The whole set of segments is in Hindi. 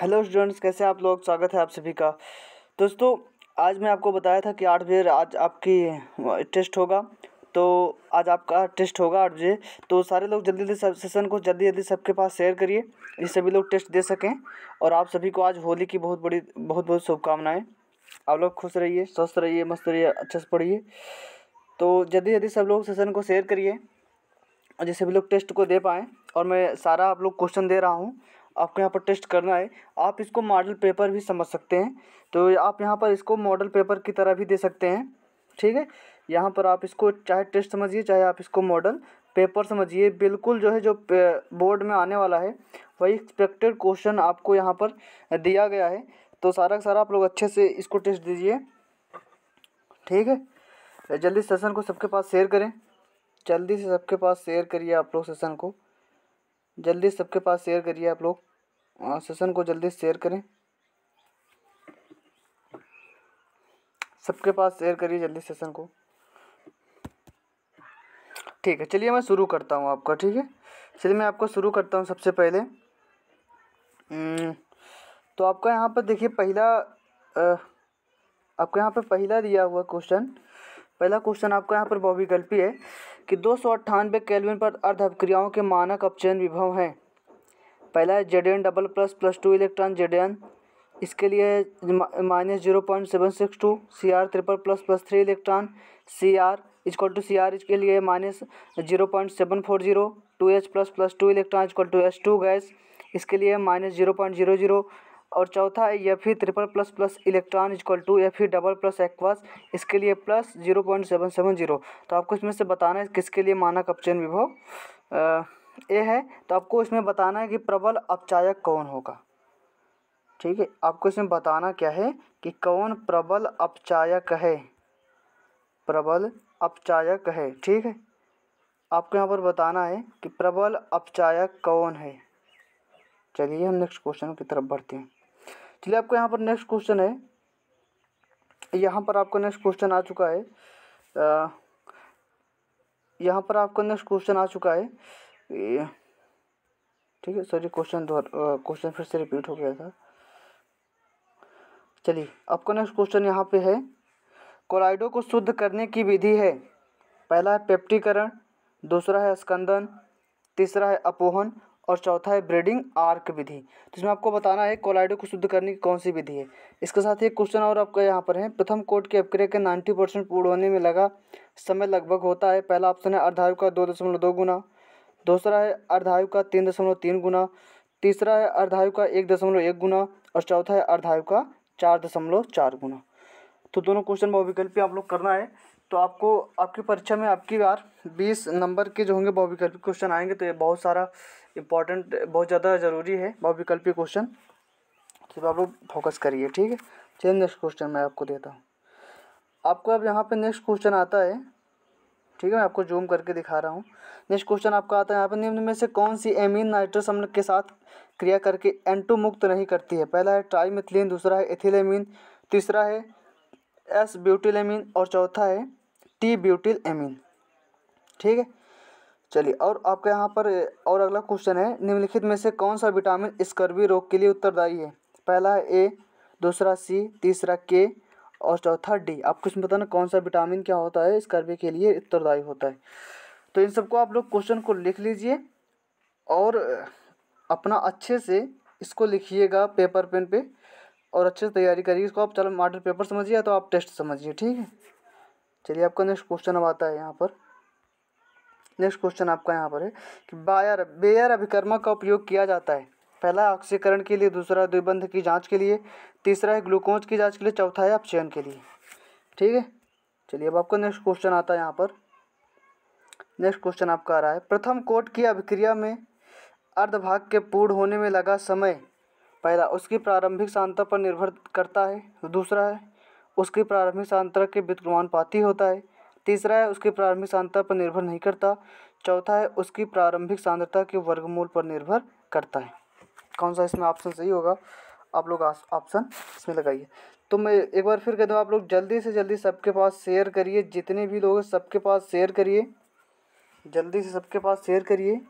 हेलो स्टूडेंट्स कैसे आप लोग स्वागत है आप सभी का दोस्तों आज मैं आपको बताया था कि आठ बजे आज आपकी टेस्ट होगा तो आज आपका टेस्ट होगा आठ बजे तो सारे लोग जल्दी जल्दी सब सेशन को जल्दी जल्दी सबके पास शेयर करिए ये सभी लोग टेस्ट दे सकें और आप सभी को आज होली की बहुत बड़ी बहुत बहुत शुभकामनाएँ आप लोग खुश रहिए स्वस्थ रहिए मस्त रहिए अच्छे से पढ़िए तो जल्दी जल्दी सब लोग सेशन को शेयर करिए और जैसे भी लोग टेस्ट को दे पाएँ और मैं सारा आप लोग क्वेश्चन दे रहा हूँ आपको यहाँ पर टेस्ट करना है आप इसको मॉडल पेपर भी समझ सकते हैं तो आप यहाँ पर इसको मॉडल पेपर की तरह भी दे सकते हैं ठीक है यहाँ पर आप इसको चाहे टेस्ट समझिए चाहे आप इसको मॉडल पेपर समझिए बिल्कुल जो है जो बोर्ड में आने वाला है वही एक्सपेक्टेड क्वेश्चन आपको यहाँ पर दिया गया है तो सारा का सारा आप लोग अच्छे से इसको टेस्ट दीजिए ठीक है तो जल्दी सेशन को सबके पास शेयर करें जल्दी से सबके पास शेयर करिए आप लोग सेशन को जल्दी सबके पास शेयर करिए आप लोग हाँ, सेशन को जल्दी शेयर करें सबके पास शेयर करिए जल्दी सेशन को ठीक है चलिए मैं शुरू करता हूँ आपका ठीक है चलिए मैं आपको शुरू करता हूँ सबसे पहले हम्म, तो आपका यहाँ पर देखिए पहला आपका यहाँ पर पहला दिया हुआ क्वेश्चन पहला क्वेश्चन आपका यहाँ पर बहुविकल्पी है कि दो सौ अट्ठानवे कैलविन पर अर्ध अभिक्रियाओं के मानक अपचयन विभव हैं पहला है Z double plus plus two electron Z इसके लिए minus zero point seven six two C R triple plus plus three electron C R equal two C R इसके लिए minus zero point seven four zero two H plus plus two electron equal two H two gas इसके लिए minus zero point zero zero और चौथा है F E triple plus plus electron equal two F E double plus equals इसके लिए plus zero point seven seven zero तो आपको इसमें से बताना है किसके लिए माना कप्चन विभव ए है तो आपको इसमें बताना है कि प्रबल अपचायक कौन होगा ठीक है आपको इसमें बताना क्या है कि कौन प्रबल अपचायक है प्रबल अपचायक है ठीक है आपको यहाँ पर बताना है कि प्रबल अपचायक कौन है चलिए हम नेक्स्ट क्वेश्चन की तरफ बढ़ते हैं चलिए आपको यहाँ पर नेक्स्ट क्वेश्चन है यहाँ पर आपको नेक्स्ट क्वेश्चन आ चुका है यहाँ पर आपको नेक्स्ट क्वेश्चन आ चुका है ठीक है सॉरी क्वेश्चन क्वेश्चन फिर से रिपीट हो गया था चलिए आपका नेक्स्ट क्वेश्चन यहाँ पे है कोलाइडो को शुद्ध करने की विधि है पहला है पेप्टीकरण दूसरा है स्कंदन तीसरा है अपोहन और चौथा है ब्रीडिंग आर्क विधि तो इसमें आपको बताना है कोलाइडो को शुद्ध करने की कौन सी विधि है इसके साथ ही क्वेश्चन और आपका यहाँ पर है प्रथम कोट की अपक्रिया के नाइन्टी परसेंट पूर्ण होने में लगा समय लगभग होता है पहला ऑप्शन है अर्धायु का दो दशमलव दो गुना दूसरा है अर्धायु का तीन दशमलव तीन गुना तीसरा है अर्धायु का एक दशमलव एक गुना और चौथा है अर्धायु का चार दशमलव चार गुना तो दोनों क्वेश्चन बहुविकल्पी आप लोग करना है तो आपको आपकी परीक्षा में आपकी बार बीस नंबर के जो होंगे बहुविकल्पी क्वेश्चन आएंगे तो ये बहुत सारा इंपॉर्टेंट बहुत ज़्यादा ज़रूरी है बहुविकल्पी क्वेश्चन तो आप लोग फोकस करिए ठीक है चलिए नेक्स्ट क्वेश्चन मैं आपको देता हूँ आपको अब यहाँ पे नेक्स्ट क्वेश्चन आता है ठीक है मैं आपको जूम करके दिखा रहा हूँ नेक्स्ट क्वेश्चन आपका आता है यहाँ पर निम्न में से कौन सी एमीन नाइट्रस अम्ल के साथ क्रिया करके एंटो मुक्त नहीं करती है पहला है ट्राईमिथिलीन दूसरा है एथिलेमीन तीसरा है एस ब्यूटिल एमिन और चौथा है टी ब्यूटिल एमीन ठीक है चलिए और आपके यहाँ पर और अगला क्वेश्चन है निम्नलिखित में से कौन सा विटामिन स्कर्वी रोग के लिए उत्तरदायी है पहला है ए दूसरा सी तीसरा के और चौथा डी आपको इसमें बताना कौन सा विटामिन क्या होता है इस कर्वे के लिए उत्तरदायी होता है तो इन सबको आप लोग क्वेश्चन को लिख लीजिए और अपना अच्छे से इसको लिखिएगा पेपर पेन पे और अच्छे से तैयारी करिए इसको आप चलो मॉडल पेपर समझिए तो आप टेस्ट समझिए ठीक है चलिए आपका नेक्स्ट क्वेश्चन अब आता है यहाँ पर नेक्स्ट क्वेश्चन आपका यहाँ पर है कि बायर बेयर अभिकर्मा का उपयोग किया जाता है पहला ऑक्सीकरण के लिए दूसरा द्विबंध की जांच के लिए तीसरा है ग्लूकोज की जांच के लिए चौथा है अपचयन के लिए ठीक है चलिए अब आपका नेक्स्ट क्वेश्चन आता है यहाँ पर नेक्स्ट क्वेश्चन आपका आ रहा है प्रथम कोट की अभिक्रिया में अर्धभाग के पूर्ण होने में लगा समय पहला उसकी प्रारंभिक सांद्रता पर निर्भर करता है दूसरा है उसकी प्रारंभिक सांद्रता के पाती होता है तीसरा है उसकी प्रारंभिक सांद्रता पर निर्भर नहीं करता चौथा है उसकी प्रारंभिक सांद्रता के वर्गमूल पर निर्भर करता है कौन सा इसमें ऑप्शन सही होगा आप लोग ऑप्शन इसमें लगाइए तो मैं एक बार फिर कहता हूँ आप लोग जल्दी से जल्दी सबके पास शेयर करिए जितने भी लोग हैं सबके पास शेयर करिए जल्दी से सबके पास शेयर करिए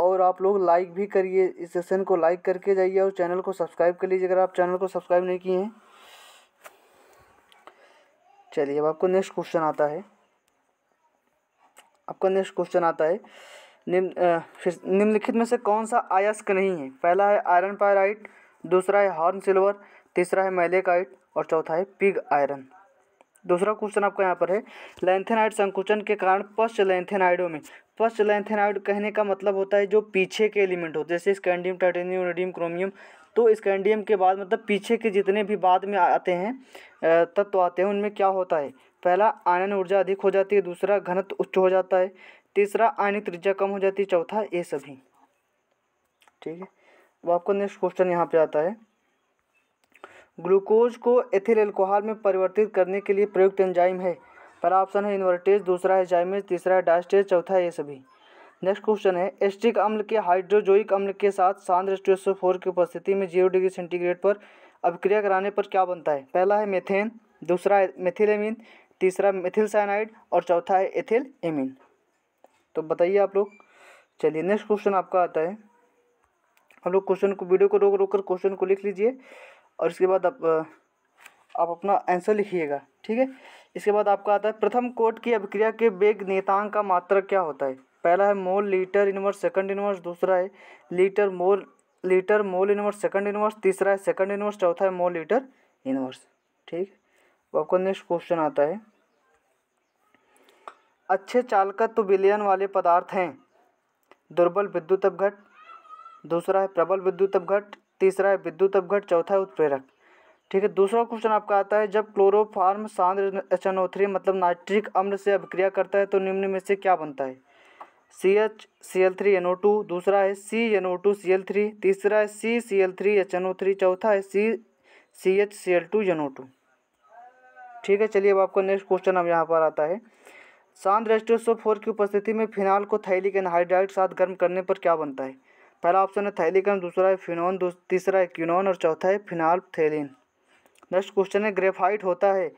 और आप लोग लाइक भी करिए इस सेशन को लाइक करके जाइए और चैनल को सब्सक्राइब कर लीजिए अगर आप चैनल को सब्सक्राइब नहीं किए हैं चलिए अब आपको नेक्स्ट क्वेश्चन आता है आपका नेक्स्ट क्वेश्चन आता है निम्न फिर निम्नलिखित में से कौन सा आयस्क नहीं है पहला है आयरन पायराइट दूसरा है हॉर्न सिल्वर तीसरा है मैलेकाइट और चौथा है पिग आयरन दूसरा क्वेश्चन आपका यहाँ पर है लेंथेनाइड संकुचन के कारण पश्च लेंथेनाइडों में पश्च लेंथेनाइड कहने का मतलब होता है जो पीछे के एलिमेंट होते हैं जैसे स्कैंडियम टाइटेनियम रेडियम क्रोमियम तो स्कैंडियम के बाद मतलब पीछे के जितने भी बाद में आते हैं तत्व आते हैं उनमें क्या होता है पहला आयन ऊर्जा अधिक हो जाती है दूसरा घनत्व उच्च हो जाता है तीसरा आयनिक त्रिज्या कम हो जाती है चौथा ये सभी ठीक है अब आपका नेक्स्ट क्वेश्चन यहाँ पे आता है ग्लूकोज को एथिल एल्कोहल में परिवर्तित करने के लिए प्रयुक्त एंजाइम है पहला ऑप्शन है इन्वर्टेज दूसरा है जाइमेज तीसरा है डास्टेज चौथा है ये सभी नेक्स्ट क्वेश्चन है एस्टिक अम्ल के हाइड्रोजोइक अम्ल के साथ सांद्र एस्टो की उपस्थिति में जीरो डिग्री सेंटीग्रेड पर अभिक्रिया कराने पर क्या बनता है पहला है मेथेन दूसरा है मेथिलेमिन तीसरा मेथिल साइनाइड और चौथा है एथिल एमिन तो बताइए आप लोग चलिए नेक्स्ट क्वेश्चन आपका आता है हम लोग क्वेश्चन को वीडियो को रोक रोक कर क्वेश्चन को लिख लीजिए और इसके बाद आप आप अपना आंसर लिखिएगा ठीक है इसके बाद आपका आता है प्रथम कोट की अभिक्रिया के वेग नेतांग का मात्रक क्या होता है पहला है mole litre inverse second inverse दूसरा है litre mole litre mole inverse second inverse तीसरा है सेकंड इनवर्स चौथा है मोल लीटर इनवर्स ठीक है तो आपका नेक्स्ट क्वेश्चन आता है अच्छे चालकत्व तो विलयन वाले पदार्थ हैं दुर्बल विद्युत अपघट दूसरा है प्रबल विद्युत अपघट तीसरा है विद्युत अपघट चौथा है उत्प्रेरक ठीक है दूसरा क्वेश्चन आपका आता है जब क्लोरोफार्म सांद्र एच थ्री मतलब नाइट्रिक अम्ल से अभिक्रिया करता है तो निम्न में से क्या बनता है C H C L three N O two दूसरा है C N O two C L three तीसरा है C C L three H N O three चौथा है C C H C L two N O two ठीक है चलिए अब आपका नेक्स्ट क्वेश्चन अब यहाँ पर आता है शांत फोर की उपस्थिति में फिनाल को थैली एनहाइड्राइड के साथ गर्म करने पर क्या बनता है पहला ऑप्शन है थैलिकम दूसरा है फिनोन तीसरा है क्यूनोन और चौथा है फिनाल थैलिन नेक्स्ट क्वेश्चन है ग्रेफाइट होता है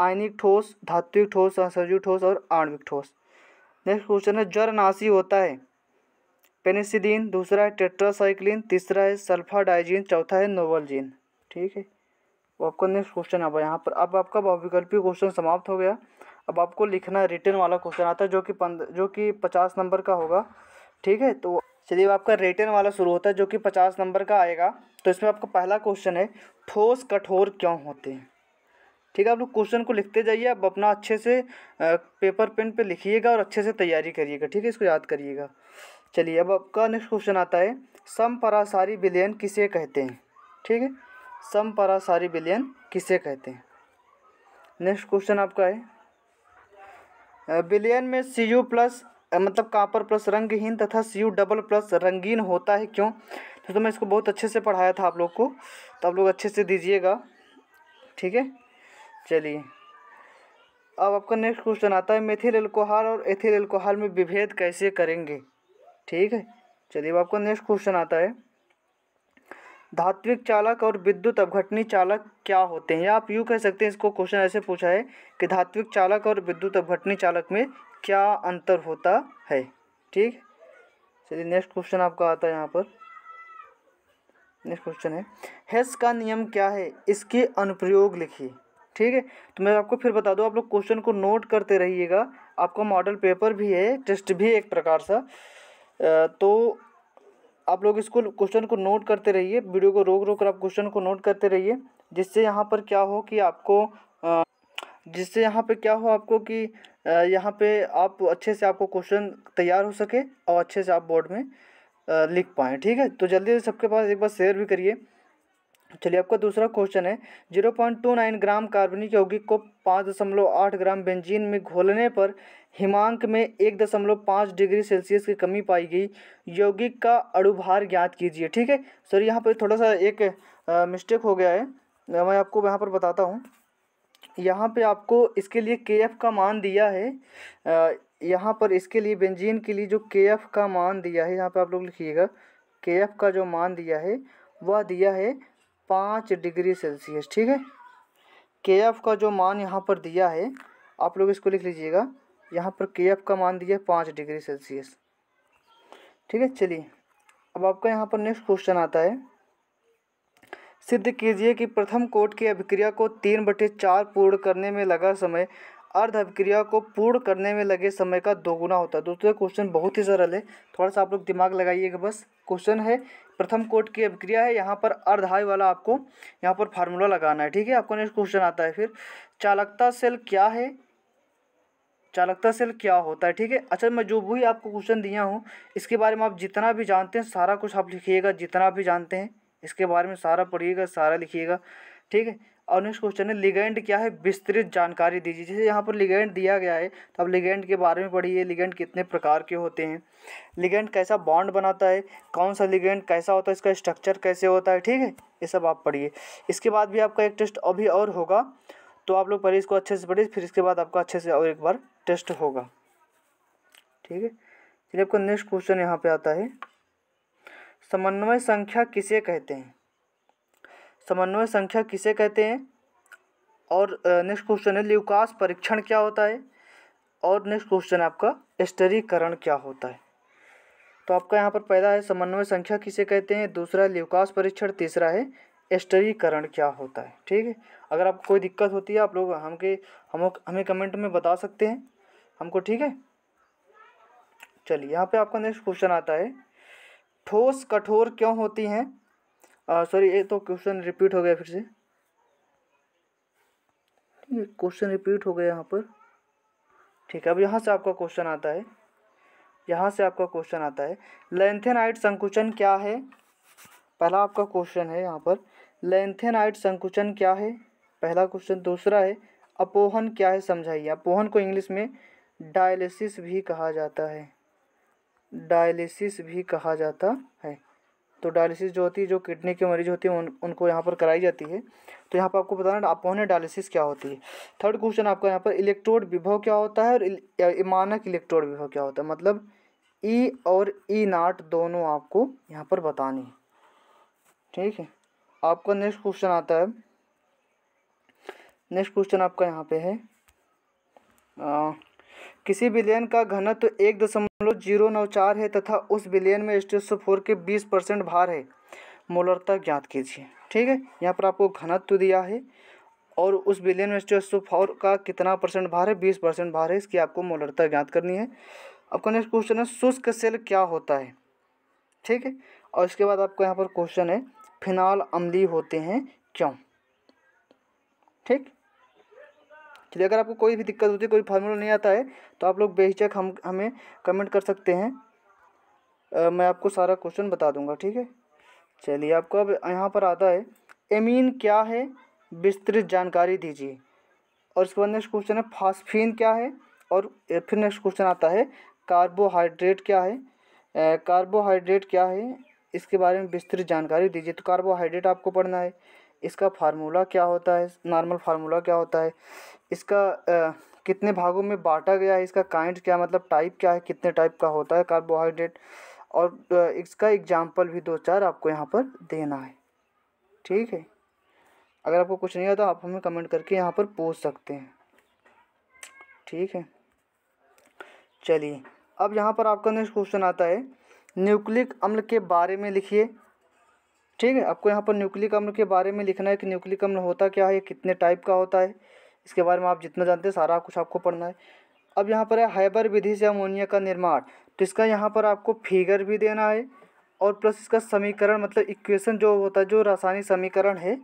आयनिक ठोस धात्विक ठोस असजीव ठोस और आणविक ठोस नेक्स्ट क्वेश्चन है ज्वरनाशी होता है पेनिसिलिन दूसरा है टेट्रासाइक्लिन तीसरा है सल्फाडाइजिन चौथा है नोवलजिन ठीक है वो तो आपका नेक्स्ट क्वेश्चन अब यहाँ पर अब आपका बहुविकल्पी क्वेश्चन समाप्त हो गया अब आपको लिखना रिटर्न वाला क्वेश्चन आता है जो कि पंद जो कि पचास नंबर का होगा ठीक है तो चलिए आपका रिटर्न वाला शुरू होता है जो कि पचास नंबर का आएगा तो इसमें आपका पहला क्वेश्चन है ठोस कठोर क्यों होते हैं ठीक है आप लोग क्वेश्चन को लिखते जाइए अब अपना अच्छे से पेपर पेन पे लिखिएगा और अच्छे से तैयारी करिएगा ठीक है इसको याद करिएगा चलिए अब आपका नेक्स्ट क्वेश्चन आता है सम परासारी विलयन किसे कहते हैं ठीक है सम परासारी विलयन किसे कहते हैं नेक्स्ट क्वेश्चन आपका है बिलियन में सी यू प्लस मतलब कापर प्लस रंगहीन तथा सी यू डबल प्लस रंगीन होता है क्यों तो, तो मैं इसको बहुत अच्छे से पढ़ाया था आप लोग को तो आप लोग अच्छे से दीजिएगा ठीक है चलिए अब आपका नेक्स्ट क्वेश्चन आता है मेथिल एल्कोहल और एथिल एल्कोहल में विभेद कैसे करेंगे ठीक है चलिए अब आपका नेक्स्ट क्वेश्चन आता है धात्विक चालक और विद्युत अवघटनी चालक क्या होते हैं या आप यूँ कह सकते हैं इसको क्वेश्चन ऐसे पूछा है कि धात्विक चालक और विद्युत अवघटनी चालक में क्या अंतर होता है ठीक चलिए नेक्स्ट क्वेश्चन आपका आता है यहाँ पर नेक्स्ट क्वेश्चन है हेस का नियम क्या है इसके अनुप्रयोग लिखिए ठीक है तो मैं आपको फिर बता दूँ आप लोग क्वेश्चन को नोट करते रहिएगा आपका मॉडल पेपर भी है टेस्ट भी एक प्रकार सा तो आप लोग इसको क्वेश्चन को नोट करते रहिए वीडियो को रोक रोक कर आप क्वेश्चन को नोट करते रहिए जिससे यहाँ पर क्या हो कि आपको जिससे यहाँ पे क्या हो आपको कि यहाँ पे आप अच्छे से आपको क्वेश्चन तैयार हो सके और अच्छे से आप बोर्ड में लिख पाएँ ठीक है तो जल्दी से सबके पास एक बार शेयर भी करिए चलिए आपका दूसरा क्वेश्चन है zero point two nine gram कार्बनिक यौगिक को पाँच दशमलव आठ ग्राम बेंजीन में घोलने पर हिमांक में एक दशमलव पाँच डिग्री सेल्सियस की कमी पाई गई यौगिक का अड़ुभार ज्ञात कीजिए ठीक है सर यहाँ पर थोड़ा सा एक मिस्टेक हो गया है मैं आपको यहाँ पर बताता हूँ यहाँ पे आपको इसके लिए के एफ का मान दिया है यहाँ पर इसके लिए बेंजीन के लिए जो के एफ का मान दिया है यहाँ पे आप लोग लिखिएगा के एफ का जो मान दिया है वह दिया है पाँच डिग्री सेल्सियस ठीक है के एफ का जो मान यहाँ पर दिया है आप लोग इसको लिख लीजिएगा यहाँ पर के का मान दिया पाँच डिग्री सेल्सियस ठीक है चलिए अब आपका यहाँ पर नेक्स्ट क्वेश्चन आता है सिद्ध कीजिए कि प्रथम कोट की अभिक्रिया को तीन बटे चार पूर्ण करने में लगा समय अर्ध अभिक्रिया को पूर्ण करने में लगे समय का दोगुना होता है दोस्तों क्वेश्चन बहुत ही सरल है थोड़ा सा आप लोग दिमाग लगाइएगा बस क्वेश्चन है प्रथम कोट की अभिक्रिया है यहाँ पर अर्धाई वाला आपको यहाँ पर फार्मूला लगाना है ठीक है आपको नेक्स्ट क्वेश्चन आता है फिर चालकता सेल क्या है चालकता सेल क्या होता है ठीक है अच्छा मैं जो भी आपको क्वेश्चन दिया हूँ इसके बारे में आप जितना भी जानते हैं सारा कुछ आप लिखिएगा जितना भी जानते हैं इसके बारे में सारा पढ़िएगा सारा लिखिएगा ठीक है और नेक्स्ट क्वेश्चन है लिगेंड क्या है विस्तृत जानकारी दीजिए जैसे यहाँ पर लिगेंड दिया गया है तो आप लिगेंड के बारे में पढ़िए लिगेंड कितने प्रकार के होते हैं लिगेंड कैसा बॉन्ड बनाता है कौन सा लिगेंड कैसा होता है इसका स्ट्रक्चर कैसे होता है ठीक है ये सब आप पढ़िए इसके बाद भी आपका एक टेस्ट अभी और होगा तो आप लोग पहले इसको अच्छे से पढ़िए फिर इसके बाद आपका अच्छे से और एक बार टेस्ट होगा ठीक है चलिए आपका नेक्स्ट क्वेश्चन यहाँ पे आता है समन्वय संख्या किसे कहते हैं समन्वय संख्या किसे कहते हैं और नेक्स्ट क्वेश्चन है लिवकास परीक्षण क्या होता है और नेक्स्ट क्वेश्चन है आपका स्टरीकरण क्या होता है तो आपका यहाँ पर पहला है समन्वय संख्या किसे कहते हैं दूसरा लिवकास परीक्षण तीसरा है स्टरीकरण क्या होता है ठीक है अगर आपको कोई दिक्कत होती है आप लोग हमके हम हमें कमेंट में बता सकते हैं हमको ठीक है चलिए यहाँ पे आपका नेक्स्ट क्वेश्चन आता है ठोस कठोर क्यों होती हैं सॉरी ये तो क्वेश्चन रिपीट हो गया फिर से क्वेश्चन रिपीट हो गया यहाँ पर ठीक है अब यहाँ से आपका क्वेश्चन आता है यहाँ से आपका क्वेश्चन आता है लेंथेनाइट संकुचन क्या है पहला आपका क्वेश्चन है यहाँ पर लेंथेनाइट संकुचन क्या है पहला क्वेश्चन दूसरा है अपोहन क्या है समझाइए अपोहन को इंग्लिश में डायलिसिस भी कहा जाता है डायलिसिस भी कहा जाता है तो डायलिसिस जो होती है जो किडनी के मरीज होती है उन, उनको यहाँ पर कराई जाती है तो यहाँ पर आपको बताना अपोहन डायलिसिस क्या होती है थर्ड क्वेश्चन आपका यहाँ पर इलेक्ट्रोड विभव क्या होता है और मानक इलेक्ट्रोड विभव क्या होता है मतलब ई e और ई e नाट दोनों आपको यहाँ पर बतानी है ठीक है आपका नेक्स्ट क्वेश्चन आता है नेक्स्ट क्वेश्चन आपका यहाँ पे है आ, किसी बिलियन का घनत्व तो एक दशमलव जीरो नौ चार है तथा उस बिलियन में स्टेसो फोर के बीस परसेंट भार है मोलरता ज्ञात कीजिए ठीक है यहाँ पर आपको घनत्व तो दिया है और उस बिलियन में स्टेसो फोर का कितना परसेंट भार है बीस परसेंट भार है इसकी आपको मोलरता ज्ञात करनी है आपका नेक्स्ट क्वेश्चन है शुष्क सेल क्या होता है ठीक है और इसके बाद आपका यहाँ पर क्वेश्चन है फिनाल अमली होते हैं क्यों ठीक चलिए अगर आपको कोई भी दिक्कत होती है कोई फार्मूला नहीं आता है तो आप लोग बेहिचक हम हमें कमेंट कर सकते हैं आ, मैं आपको सारा क्वेश्चन बता दूंगा ठीक है चलिए आपको अब यहाँ पर आता है एमीन क्या है विस्तृत जानकारी दीजिए और उसके बाद नेक्स्ट क्वेश्चन है फास्फीन क्या है और फिर नेक्स्ट क्वेश्चन आता है कार्बोहाइड्रेट क्या है कार्बोहाइड्रेट क्या है इसके बारे में विस्तृत जानकारी दीजिए तो कार्बोहाइड्रेट आपको पढ़ना है इसका फार्मूला क्या होता है नॉर्मल फार्मूला क्या होता है इसका आ, कितने भागों में बांटा गया है इसका काइंड क्या मतलब टाइप क्या है कितने टाइप का होता है कार्बोहाइड्रेट और इसका एग्जाम्पल भी दो चार आपको यहाँ पर देना है ठीक है अगर आपको कुछ नहीं आता तो आप हमें कमेंट करके यहाँ पर पूछ सकते हैं ठीक है चलिए अब यहाँ पर आपका नेक्स्ट क्वेश्चन आता है न्यूक्लिक अम्ल के बारे में लिखिए ठीक है आपको यहाँ पर न्यूक्लिक अम्ल के बारे में लिखना है कि न्यूक्लिक अम्ल होता क्या है कितने टाइप का होता है इसके बारे में आप जितना जानते हैं सारा कुछ आपको पढ़ना है अब यहाँ पर है हाइबर विधि से अमोनिया का निर्माण तो इसका यहाँ पर आपको फिगर भी देना है और प्लस इसका समीकरण मतलब इक्वेशन जो होता है जो रासायनिक समीकरण है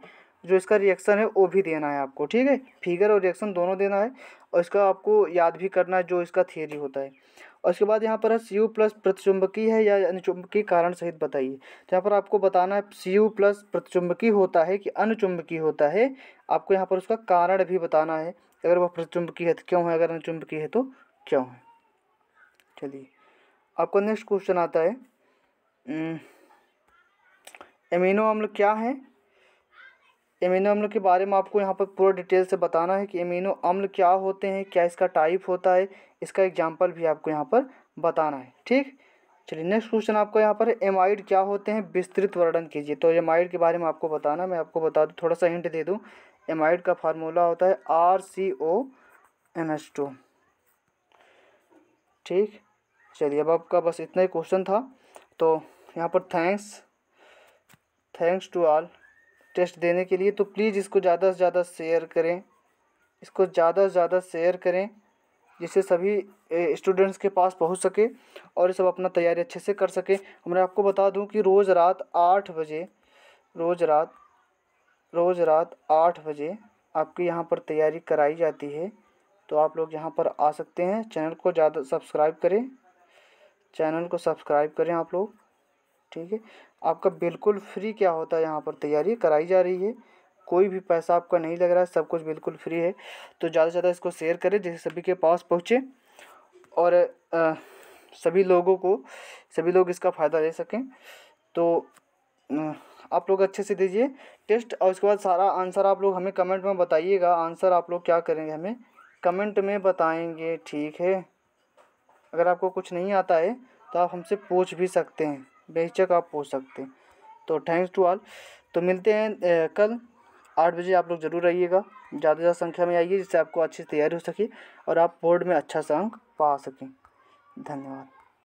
जो इसका रिएक्शन है वो भी देना है आपको ठीक है फिगर और रिएक्शन दोनों देना है और इसका आपको याद भी करना है जो इसका थियरी होता है और इसके बाद यहाँ पर है सी यू प्लस प्रतिचुंबकीय है या अनुचुंबकीय कारण सहित बताइए तो यहाँ पर आपको बताना है सी यू प्लस प्रतिचुंबकीय होता है कि अनुचुंबकीय होता है आपको यहाँ पर उसका कारण भी बताना है अगर वह प्रतिचुंबकीय है तो क्यों है अगर अनुचुंबकीय है तो क्यों है चलिए आपका नेक्स्ट क्वेश्चन आता है एमिनो अम्ल क्या है एमिनो अम्ल के बारे में आपको यहाँ पर पूरा डिटेल से बताना है कि एमिनो अम्ल क्या होते हैं क्या इसका टाइप होता है इसका एग्जाम्पल भी आपको यहाँ पर बताना है ठीक चलिए नेक्स्ट क्वेश्चन आपको यहाँ पर एमाइड क्या होते हैं विस्तृत वर्णन कीजिए तो एमाइड के बारे में आपको बताना मैं आपको बता दूँ थोड़ा सा हिंट दे दूँ एमाइड का फार्मूला होता है R C O N S two ठीक चलिए अब आपका बस इतना ही क्वेश्चन था तो यहाँ पर thanks thanks to all test देने के लिए तो प्लीज़ इसको ज़्यादा से ज़्यादा शेयर करें इसको ज़्यादा से ज़्यादा शेयर करें जिससे सभी स्टूडेंट्स के पास पहुंच सके और सब अपना तैयारी अच्छे से कर सके मैं आपको बता दूं कि रोज़ रात आठ बजे रोज़ रात रोज़ रात आठ बजे आपकी यहाँ पर तैयारी कराई जाती है तो आप लोग यहाँ पर आ सकते हैं चैनल को ज़्यादा सब्सक्राइब करें चैनल को सब्सक्राइब करें आप लोग ठीक है आपका बिल्कुल फ्री क्या होता है यहाँ पर तैयारी कराई जा रही है कोई भी पैसा आपका नहीं लग रहा है सब कुछ बिल्कुल फ्री है तो ज़्यादा से ज़्यादा इसको शेयर करें जिससे सभी के पास पहुँचे और आ, सभी लोगों को सभी लोग इसका फ़ायदा ले सकें तो आ, आप लोग अच्छे से दीजिए टेस्ट और उसके बाद सारा आंसर आप लोग हमें कमेंट में बताइएगा आंसर आप लोग क्या करेंगे हमें कमेंट में बताएंगे ठीक है अगर आपको कुछ नहीं आता है तो आप हमसे पूछ भी सकते हैं बेहिचक आप पूछ सकते हैं तो थैंक्स टू ऑल तो मिलते हैं कल आठ बजे आप लोग ज़रूर आइएगा ज़्यादा से ज़्यादा संख्या में आइए जिससे आपको अच्छी तैयारी हो सके और आप बोर्ड में अच्छा सा अंक पा सकें धन्यवाद